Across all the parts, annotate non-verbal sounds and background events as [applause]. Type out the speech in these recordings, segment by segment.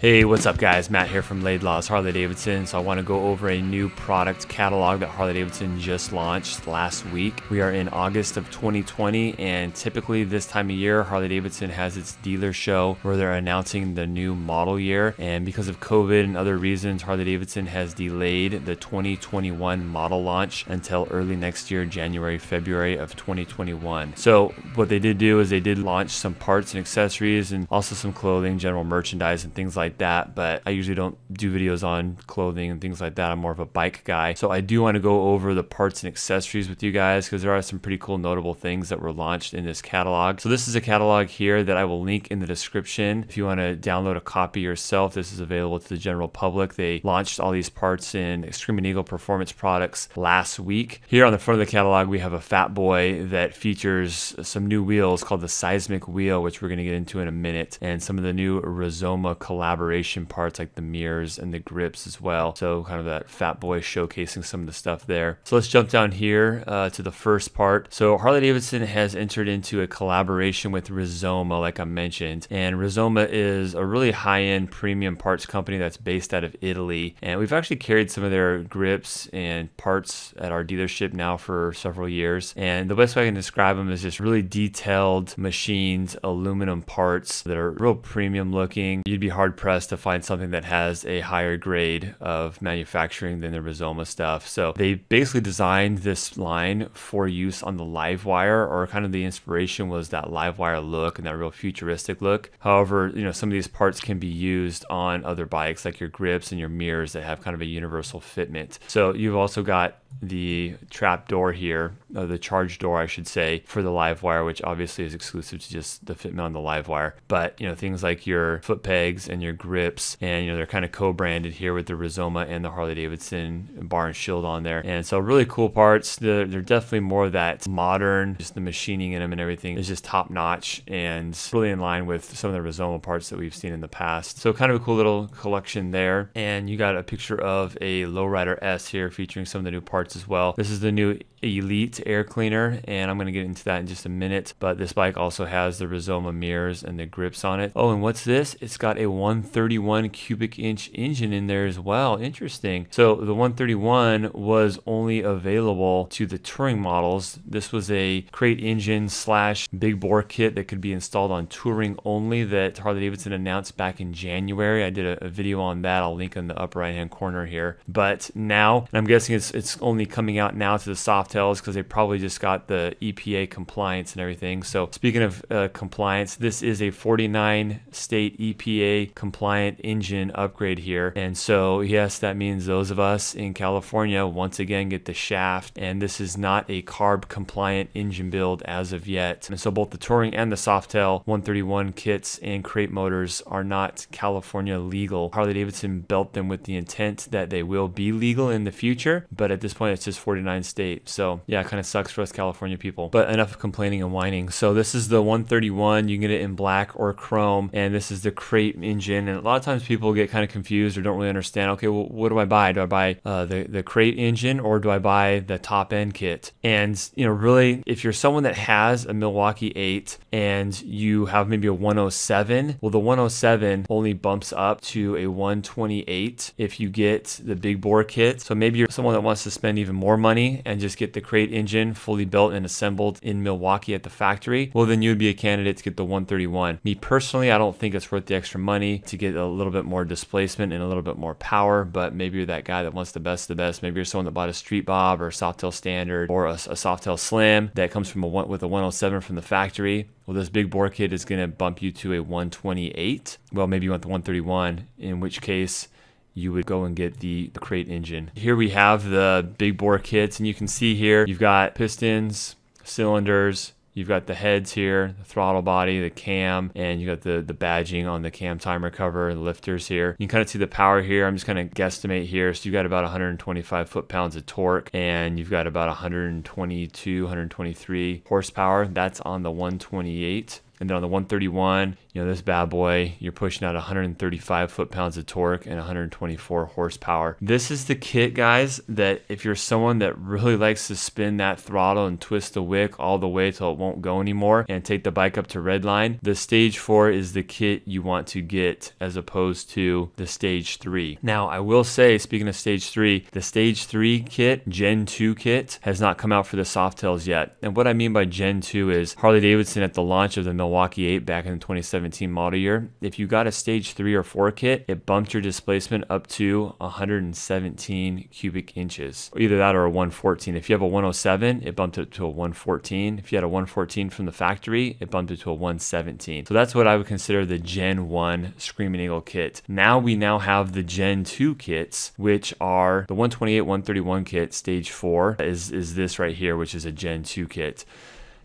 Hey, what's up guys? Matt here from Laidlaw's Harley Davidson. So I want to go over a new product catalog that Harley Davidson just launched last week. We are in August of 2020 and typically this time of year Harley Davidson has its dealer show where they're announcing the new model year and because of COVID and other reasons Harley Davidson has delayed the 2021 model launch until early next year, January, February of 2021. So what they did do is they did launch some parts and accessories and also some clothing, general merchandise and things like like that, but I usually don't do videos on clothing and things like that. I'm more of a bike guy. So I do want to go over the parts and accessories with you guys because there are some pretty cool notable things that were launched in this catalog. So this is a catalog here that I will link in the description. If you want to download a copy yourself, this is available to the general public. They launched all these parts in Extreme Eagle Performance products last week. Here on the front of the catalog, we have a Fat Boy that features some new wheels called the Seismic Wheel, which we're going to get into in a minute, and some of the new Rizoma collaborative parts like the mirrors and the grips as well. So kind of that Fat Boy showcasing some of the stuff there. So let's jump down here uh, to the first part. So Harley Davidson has entered into a collaboration with Rizoma, like I mentioned, and Rizoma is a really high-end premium parts company that's based out of Italy. And we've actually carried some of their grips and parts at our dealership now for several years. And the best way I can describe them is just really detailed machines, aluminum parts that are real premium looking. You'd be hard pressed pressed to find something that has a higher grade of manufacturing than the Rizoma stuff. So they basically designed this line for use on the live wire, or kind of the inspiration was that live wire look and that real futuristic look. However, you know, some of these parts can be used on other bikes like your grips and your mirrors that have kind of a universal fitment. So you've also got the trap door here uh, the charge door, I should say, for the live wire, which obviously is exclusive to just the Fitment on the live wire. But you know things like your foot pegs and your grips, and you know they're kind of co-branded here with the Rizoma and the Harley Davidson bar and shield on there. And so really cool parts. They're, they're definitely more that modern, just the machining in them and everything is just top notch and really in line with some of the Rizoma parts that we've seen in the past. So kind of a cool little collection there. And you got a picture of a Lowrider S here featuring some of the new parts as well. This is the new Elite air cleaner, and I'm going to get into that in just a minute. But this bike also has the Rizoma mirrors and the grips on it. Oh, and what's this? It's got a 131 cubic inch engine in there as well. Interesting. So the 131 was only available to the touring models. This was a crate engine slash big bore kit that could be installed on touring only that Harley Davidson announced back in January. I did a, a video on that. I'll link in the upper right hand corner here. But now, and I'm guessing it's it's only coming out now to the soft tails because they probably just got the EPA compliance and everything. So speaking of uh, compliance, this is a 49 state EPA compliant engine upgrade here. And so yes, that means those of us in California once again get the shaft and this is not a carb compliant engine build as of yet. And so both the Touring and the Softail 131 kits and crate motors are not California legal. Harley Davidson built them with the intent that they will be legal in the future, but at this point it's just 49 state. So yeah, kind of kind of sucks for us California people. But enough complaining and whining. So this is the 131. You can get it in black or chrome. And this is the crate engine. And a lot of times people get kind of confused or don't really understand. Okay, well, what do I buy? Do I buy uh, the, the crate engine or do I buy the top end kit? And, you know, really, if you're someone that has a Milwaukee 8 and you have maybe a 107, well, the 107 only bumps up to a 128 if you get the big bore kit. So maybe you're someone that wants to spend even more money and just get the crate engine engine fully built and assembled in Milwaukee at the factory, well, then you would be a candidate to get the 131. Me personally, I don't think it's worth the extra money to get a little bit more displacement and a little bit more power, but maybe you're that guy that wants the best of the best. Maybe you're someone that bought a Street Bob or a Softail Standard or a, a Softail Slam that comes from a one, with a 107 from the factory. Well, this big bore kit is going to bump you to a 128. Well, maybe you want the 131, in which case you would go and get the, the crate engine. Here we have the big bore kits and you can see here you've got pistons, cylinders, You've got the heads here, the throttle body, the cam, and you got the, the badging on the cam timer cover, lifters here. You can kind of see the power here. I'm just kind of guesstimate here. So you've got about 125 foot-pounds of torque, and you've got about 122, 123 horsepower. That's on the 128. And then on the 131, you know, this bad boy, you're pushing out 135 foot pounds of torque and 124 horsepower. This is the kit, guys, that if you're someone that really likes to spin that throttle and twist the wick all the way till it won't go anymore and take the bike up to redline, the stage four is the kit you want to get as opposed to the stage three. Now, I will say, speaking of stage three, the stage three kit, Gen 2 kit, has not come out for the Softails yet. And what I mean by Gen 2 is Harley Davidson at the launch of the Milwaukee 8 back in 2017 2017 model year. If you got a stage three or four kit, it bumped your displacement up to 117 cubic inches. Either that or a 114. If you have a 107, it bumped it to a 114. If you had a 114 from the factory, it bumped it to a 117. So that's what I would consider the Gen 1 Screaming Eagle kit. Now we now have the Gen 2 kits, which are the 128, 131 kit, stage four is, is this right here, which is a Gen 2 kit.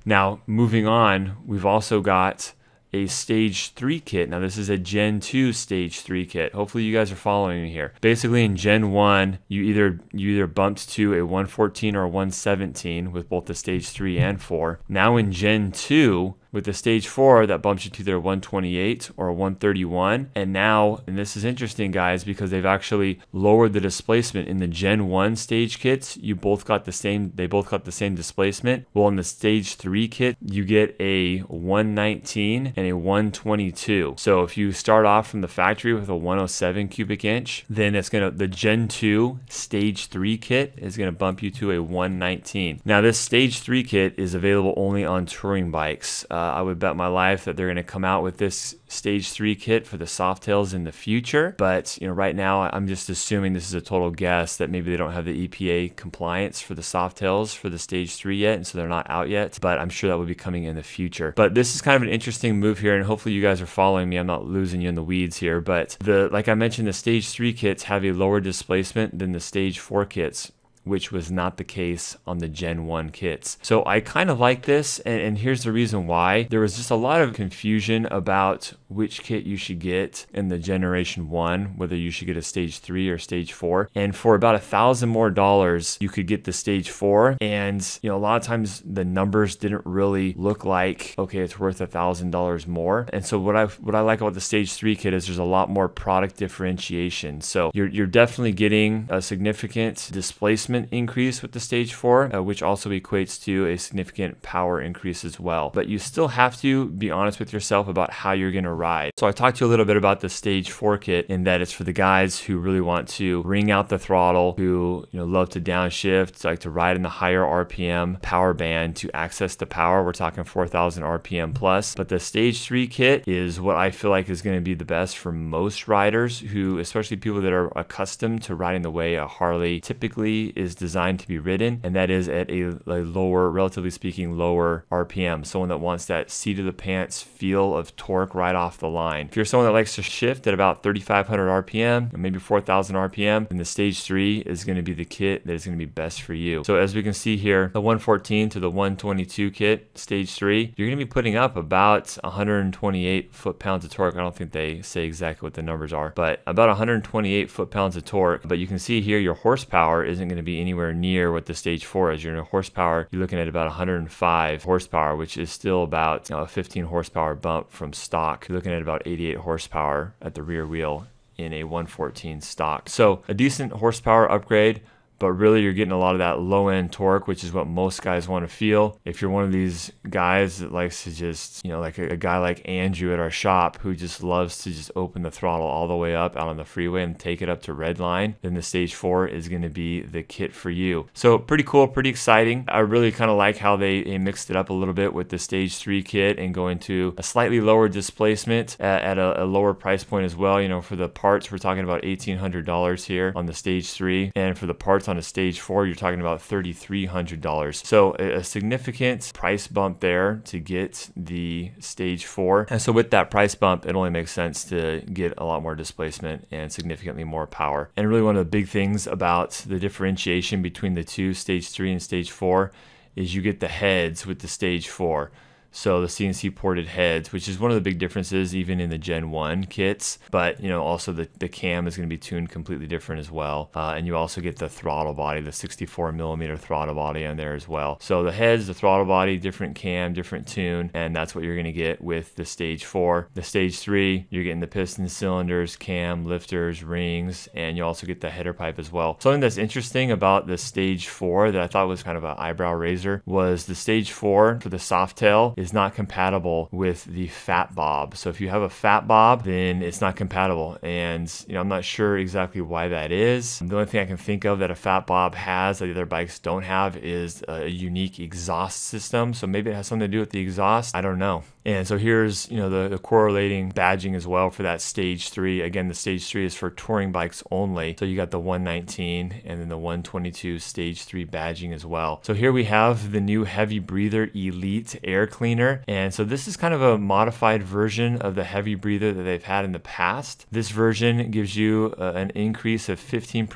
Now, moving on, we've also got a stage 3 kit. Now this is a Gen 2 stage 3 kit. Hopefully you guys are following me here. Basically in Gen 1, you either you either bumped to a 114 or a 117 with both the stage 3 and 4. Now in Gen 2, with the stage four, that bumps you to their 128 or 131. And now, and this is interesting, guys, because they've actually lowered the displacement in the Gen 1 stage kits. You both got the same, they both got the same displacement. Well, in the stage three kit, you get a 119 and a 122. So if you start off from the factory with a 107 cubic inch, then it's gonna, the Gen 2 stage three kit is gonna bump you to a 119. Now, this stage three kit is available only on touring bikes. Uh, I would bet my life that they're going to come out with this stage three kit for the Softails in the future. But you know, right now I'm just assuming this is a total guess that maybe they don't have the EPA compliance for the Softails for the stage three yet, and so they're not out yet. But I'm sure that will be coming in the future. But this is kind of an interesting move here, and hopefully you guys are following me. I'm not losing you in the weeds here. But the like I mentioned, the stage three kits have a lower displacement than the stage four kits which was not the case on the Gen 1 kits. So I kind of like this, and, and, here's the reason why. There was just a lot of confusion about which kit you should get in the Generation 1, whether you should get a Stage 3 or Stage 4. And for about a thousand more dollars, you could get the Stage 4. And, you know, a lot of times the numbers didn't really look like, okay, it's worth a thousand dollars more. And so what I what I like about the Stage 3 kit is there's a lot more product differentiation. So you're, you're definitely getting a significant displacement investment increase with the stage four, uh, which also equates to a significant power increase as well. But you still have to be honest with yourself about how you're going to ride. So I talked to you a little bit about the stage four kit in that it's for the guys who really want to ring out the throttle, who you know love to downshift, like to ride in the higher RPM power band to access the power. We're talking 4,000 RPM plus. But the stage three kit is what I feel like is going to be the best for most riders who, especially people that are accustomed to riding the way a Harley typically is is designed to be ridden, and that is at a, a lower, relatively speaking, lower RPM. Someone that wants that seat of the pants feel of torque right off the line. If you're someone that likes to shift at about 3,500 RPM, or maybe 4,000 RPM, then the Stage 3 is going to be the kit that is going to be best for you. So as we can see here, the 114 to the 122 kit, Stage 3, you're going to be putting up about 128 foot-pounds of torque. I don't think they say exactly what the numbers are, but about 128 foot-pounds of torque. But you can see here your horsepower isn't going to be anywhere near what the stage four is. You're in a horsepower, you're looking at about 105 horsepower, which is still about you know, a 15 horsepower bump from stock. You're looking at about 88 horsepower at the rear wheel in a 114 stock. So a decent horsepower upgrade but really you're getting a lot of that low end torque, which is what most guys want to feel. If you're one of these guys that likes to just, you know, like a, a, guy like Andrew at our shop who just loves to just open the throttle all the way up out on the freeway and take it up to red line, then the stage four is going to be the kit for you. So pretty cool, pretty exciting. I really kind of like how they, they, mixed it up a little bit with the stage three kit and going to a slightly lower displacement at, at a, a lower price point as well. You know, for the parts, we're talking about $1,800 here on the stage three and for the parts starts on a stage four, you're talking about $3,300. So a significant price bump there to get the stage four. And so with that price bump, it only makes sense to get a lot more displacement and significantly more power. And really one of the big things about the differentiation between the two, stage three and stage four, is you get the heads with the stage four. So the CNC ported heads, which is one of the big differences even in the Gen 1 kits, but you know also the, the cam is going to be tuned completely different as well. Uh, and you also get the throttle body, the 64 millimeter throttle body on there as well. So the heads, the throttle body, different cam, different tune, and that's what you're going to get with the Stage 4. The Stage 3, you're getting the piston cylinders, cam, lifters, rings, and you also get the header pipe as well. Something that's interesting about the Stage 4 that I thought was kind of an eyebrow raiser was the Stage 4 for the soft tail is not compatible with the fat bob. So if you have a fat bob, then it's not compatible. And you know, I'm not sure exactly why that is. The only thing I can think of that a fat bob has that the other bikes don't have is a unique exhaust system. So maybe it has something to do with the exhaust. I don't know. And so here's you know the, the, correlating badging as well for that stage three. Again, the stage three is for touring bikes only. So you got the 119 and then the 122 stage three badging as well. So here we have the new heavy breather elite air cleaner. And so this is kind of a modified version of the heavy breather that they've had in the past. This version gives you uh, an increase of 15%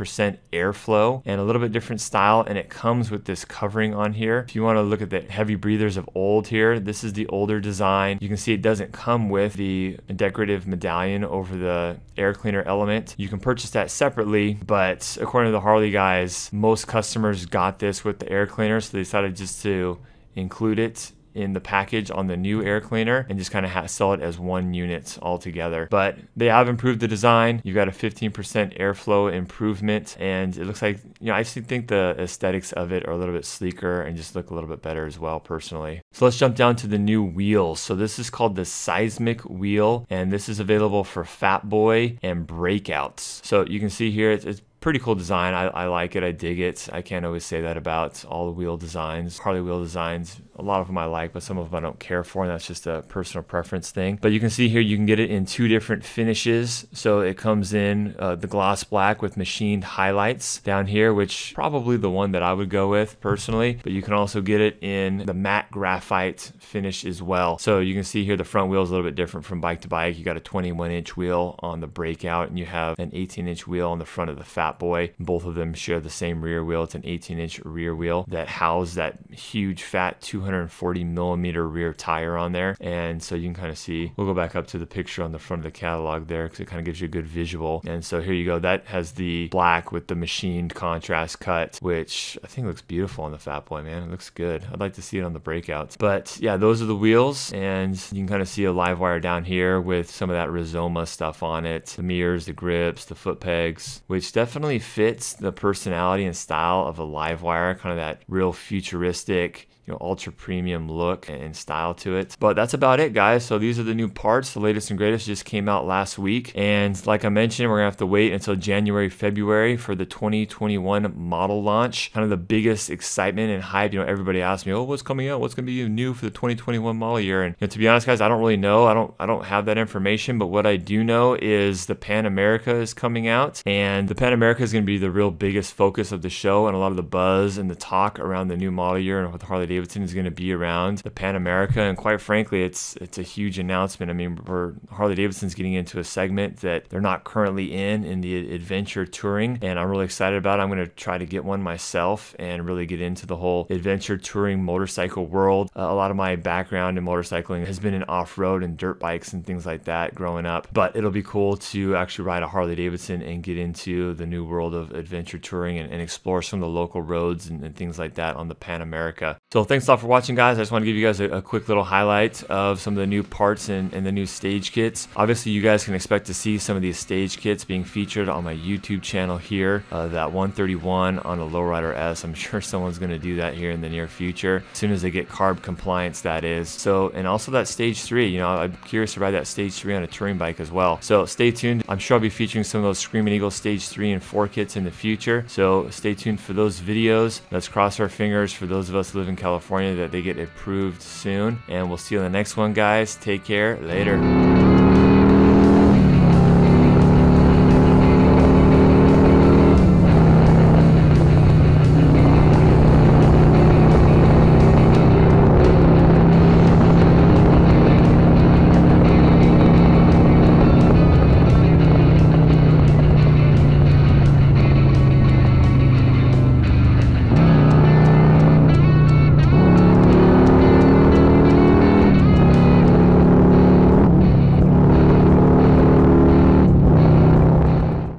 airflow and a little bit different style. And it comes with this covering on here. If you want to look at the heavy breathers of old here, this is the older design design. You can see it doesn't come with the decorative medallion over the air cleaner element. You can purchase that separately, but according to the Harley guys, most customers got this with the air cleaner, so they decided just to include it in the package on the new air cleaner and just kind of sell it as one unit altogether. But they have improved the design. You've got a 15% airflow improvement and it looks like, you know, I actually think the aesthetics of it are a little bit sleeker and just look a little bit better as well personally. So let's jump down to the new wheels. So this is called the Seismic wheel and this is available for Fat Boy and Breakouts. So you can see here it's, it's pretty cool design. I, I, like it. I dig it. I can't always say that about all the wheel designs. Harley wheel designs a lot of them I like, but some of them I don't care for, and that's just a personal preference thing. But you can see here you can get it in two different finishes. So it comes in uh, the gloss black with machined highlights down here, which probably the one that I would go with personally, but you can also get it in the matte graphite finish as well. So you can see here the front wheel is a little bit different from bike to bike. You got a 21 inch wheel on the breakout and you have an 18 inch wheel on the front of the Fat Boy. Both of them share the same rear wheel. It's an 18 inch rear wheel that housed that huge fat 200 240 millimeter rear tire on there. And so you can kind of see, we'll go back up to the picture on the front of the catalog there because it kind of gives you a good visual. And so here you go. That has the black with the machined contrast cut, which I think looks beautiful on the Fat Boy, man. It looks good. I'd like to see it on the breakouts. But yeah, those are the wheels. And you can kind of see a live wire down here with some of that Rizoma stuff on it. The mirrors, the grips, the foot pegs, which definitely fits the personality and style of a live wire, kind of that real futuristic you know, ultra premium look and style to it. But that's about it, guys. So these are the new parts. The latest and greatest just came out last week. And like I mentioned, we're gonna have to wait until January, February for the 2021 model launch. Kind of the biggest excitement and hype. You know, everybody asks me, oh, what's coming out? What's gonna be new for the 2021 model year? And you know, to be honest, guys, I don't really know. I don't I don't have that information, but what I do know is the Pan America is coming out, and the Pan America is gonna be the real biggest focus of the show and a lot of the buzz and the talk around the new model year and with Harley Davidson Davidson is going to be around the Pan America, and quite frankly, it's it's a huge announcement. I mean, we're Harley Davidson's getting into a segment that they're not currently in in the adventure touring, and I'm really excited about. It. I'm going to try to get one myself and really get into the whole adventure touring motorcycle world. Uh, a lot of my background in motorcycling has been in off-road and dirt bikes and things like that growing up, but it'll be cool to actually ride a Harley Davidson and get into the new world of adventure touring and, and explore some of the local roads and, and things like that on the Pan America. So thanks a lot for watching, guys. I just want to give you guys a, a quick little highlight of some of the new parts and, and the new stage kits. Obviously, you guys can expect to see some of these stage kits being featured on my YouTube channel here. Uh, that 131 on a Lowrider S. I'm [laughs] sure someone's going to do that here in the near future, as soon as they get carb compliance, that is. So, and also that stage three, you know, I'm curious to ride that stage three on a touring bike as well. So stay tuned. I'm sure I'll be featuring some of those Screaming Eagle stage three and four kits in the future. So stay tuned for those videos. Let's cross our fingers for those of us living in California California that they get approved soon. And we'll see you in the next one, guys. Take care. Later.